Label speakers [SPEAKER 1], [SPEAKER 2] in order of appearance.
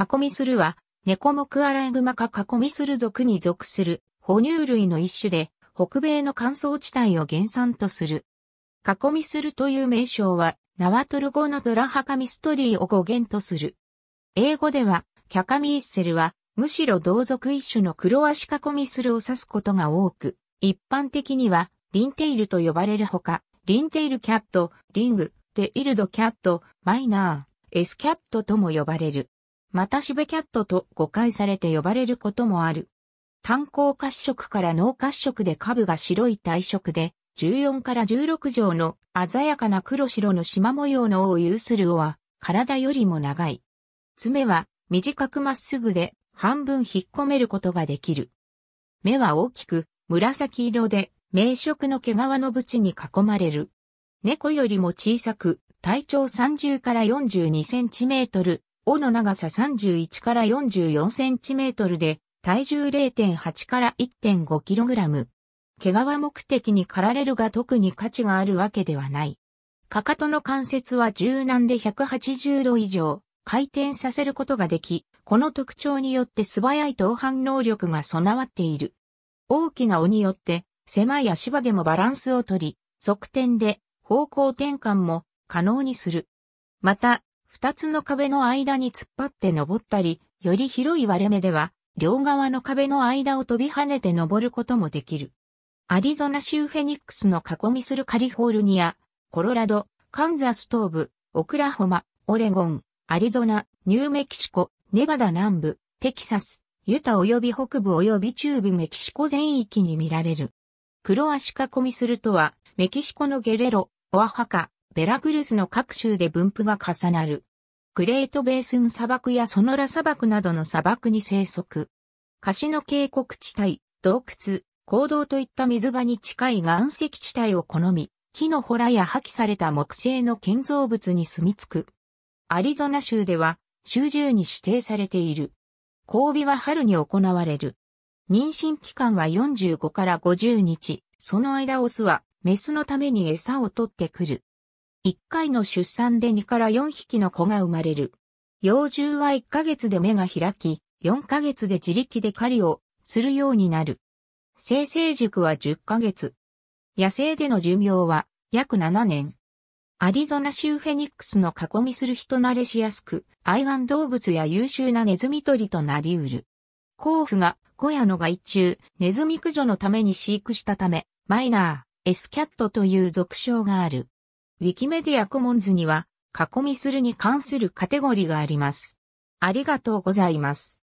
[SPEAKER 1] 囲みするは、ネコモクアライグマ科囲みする属に属する哺乳類の一種で、北米の乾燥地帯を原産とする。囲みするという名称は、ナワトル語のドラハカミストリーを語源とする。英語では、キャカミイッセルは、むしろ同族一種の黒足囲みするを指すことが多く、一般的には、リンテイルと呼ばれるほか、リンテイルキャット、リング、テイルドキャット、マイナー、エスキャットとも呼ばれる。またシベキャットと誤解されて呼ばれることもある。炭鉱褐色から脳褐色で下部が白い体色で、14から16条の鮮やかな黒白の縞模様の尾を有する尾は、体よりも長い。爪は短くまっすぐで、半分引っ込めることができる。目は大きく、紫色で、名色の毛皮の縁に囲まれる。猫よりも小さく、体長30から42センチメートル、尾の長さ31から44センチメートルで、体重0.8から1.5キログラム。毛皮目的に刈られるが特に価値があるわけではない。かかとの関節は柔軟で180度以上回転させることができ、この特徴によって素早い投反能力が備わっている。大きな尾によって狭い足場でもバランスをとり、側転で方向転換も可能にする。また、二つの壁の間に突っ張って登ったり、より広い割れ目では、両側の壁の間を飛び跳ねて登ることもできる。アリゾナ州フェニックスの囲みするカリフォルニア、コロラド、カンザス東部、オクラホマ、オレゴン、アリゾナ、ニューメキシコ、ネバダ南部、テキサス、ユタ及び北部及び中部メキシコ全域に見られる。黒足囲みするとは、メキシコのゲレロ、オアハカ、ベラクルスの各州で分布が重なる。グレートベースン砂漠やソノラ砂漠などの砂漠に生息。カシノ渓谷地帯、洞窟、坑道といった水場に近い岩石地帯を好み、木の洞や破棄された木製の建造物に住み着く。アリゾナ州では、州中に指定されている。交尾は春に行われる。妊娠期間は45から50日。その間オスはメスのために餌を取ってくる。1回の出産で2から4匹の子が生まれる。幼獣は1ヶ月で目が開き、4ヶ月で自力で狩りをするようになる。生成塾は10ヶ月。野生での寿命は約7年。アリゾナ州フェニックスの囲みする人慣れしやすく、愛玩動物や優秀なネズミ取りとなりうる。甲府が小屋の害虫、ネズミ駆除のために飼育したため、マイナー、エスキャットという俗称がある。ウィキメディアコモンズには、囲みするに関するカテゴリがあります。ありがとうございます。